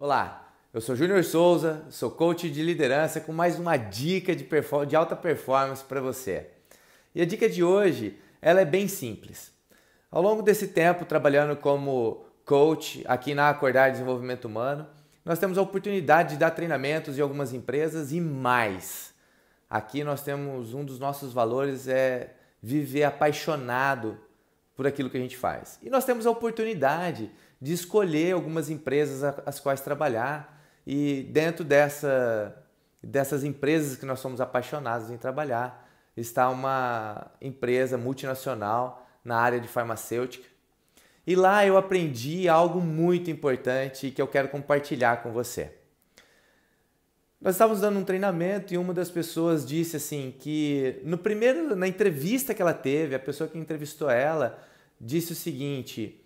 Olá, eu sou Júnior Souza, sou coach de liderança com mais uma dica de, de alta performance para você. E a dica de hoje, ela é bem simples. Ao longo desse tempo trabalhando como coach aqui na Acordar Desenvolvimento Humano, nós temos a oportunidade de dar treinamentos em algumas empresas e mais. Aqui nós temos um dos nossos valores é viver apaixonado por aquilo que a gente faz. E nós temos a oportunidade de escolher algumas empresas as quais trabalhar e dentro dessa, dessas empresas que nós somos apaixonados em trabalhar está uma empresa multinacional na área de farmacêutica e lá eu aprendi algo muito importante que eu quero compartilhar com você. Nós estávamos dando um treinamento e uma das pessoas disse assim que no primeiro na entrevista que ela teve, a pessoa que entrevistou ela disse o seguinte: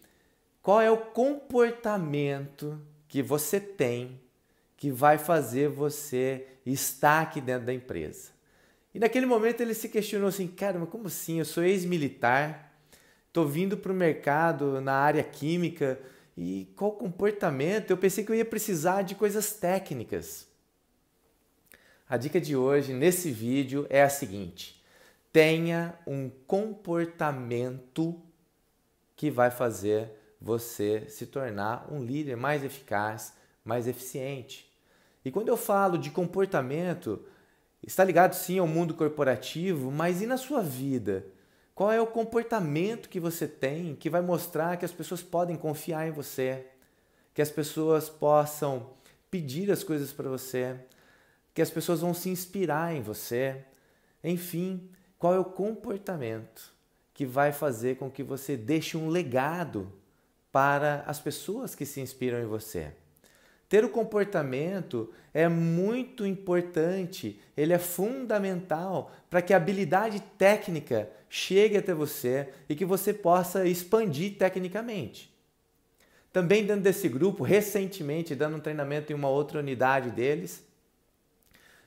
qual é o comportamento que você tem que vai fazer você estar aqui dentro da empresa? E naquele momento ele se questionou assim: cara, mas como assim? Eu sou ex-militar, estou vindo para o mercado na área química e qual comportamento? Eu pensei que eu ia precisar de coisas técnicas. A dica de hoje nesse vídeo é a seguinte: tenha um comportamento que vai fazer você se tornar um líder mais eficaz, mais eficiente. E quando eu falo de comportamento, está ligado sim ao mundo corporativo, mas e na sua vida? Qual é o comportamento que você tem que vai mostrar que as pessoas podem confiar em você, que as pessoas possam pedir as coisas para você, que as pessoas vão se inspirar em você? Enfim, qual é o comportamento que vai fazer com que você deixe um legado para as pessoas que se inspiram em você. Ter o comportamento é muito importante, ele é fundamental para que a habilidade técnica chegue até você e que você possa expandir tecnicamente. Também dentro desse grupo, recentemente, dando um treinamento em uma outra unidade deles,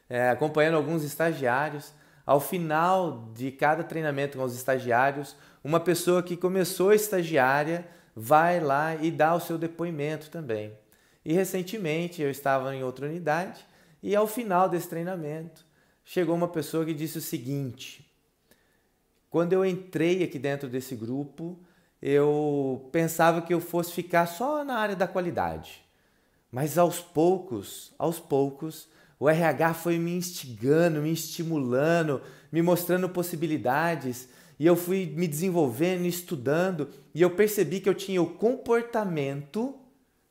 é, acompanhando alguns estagiários, ao final de cada treinamento com os estagiários, uma pessoa que começou estagiária vai lá e dá o seu depoimento também. E recentemente eu estava em outra unidade e ao final desse treinamento chegou uma pessoa que disse o seguinte: Quando eu entrei aqui dentro desse grupo, eu pensava que eu fosse ficar só na área da qualidade. Mas aos poucos, aos poucos, o RH foi me instigando, me estimulando, me mostrando possibilidades e eu fui me desenvolvendo, estudando, e eu percebi que eu tinha o comportamento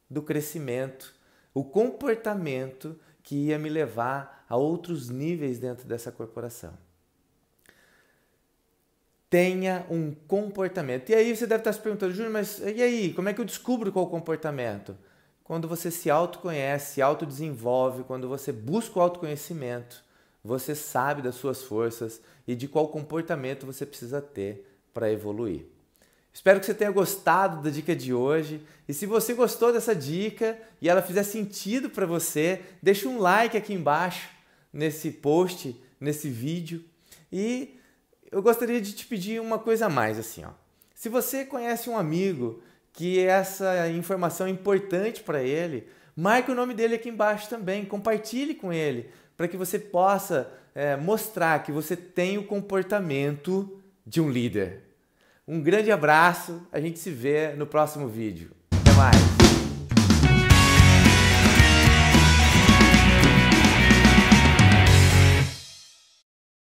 do crescimento, o comportamento que ia me levar a outros níveis dentro dessa corporação. Tenha um comportamento. E aí você deve estar se perguntando, Júnior, mas e aí, como é que eu descubro qual o comportamento? Quando você se autoconhece, se autodesenvolve, quando você busca o autoconhecimento, você sabe das suas forças e de qual comportamento você precisa ter para evoluir. Espero que você tenha gostado da dica de hoje. E se você gostou dessa dica e ela fizer sentido para você, deixa um like aqui embaixo nesse post, nesse vídeo. E eu gostaria de te pedir uma coisa a mais assim, ó. Se você conhece um amigo que essa informação é importante para ele, marque o nome dele aqui embaixo também, compartilhe com ele para que você possa é, mostrar que você tem o comportamento de um líder. Um grande abraço, a gente se vê no próximo vídeo. Até mais!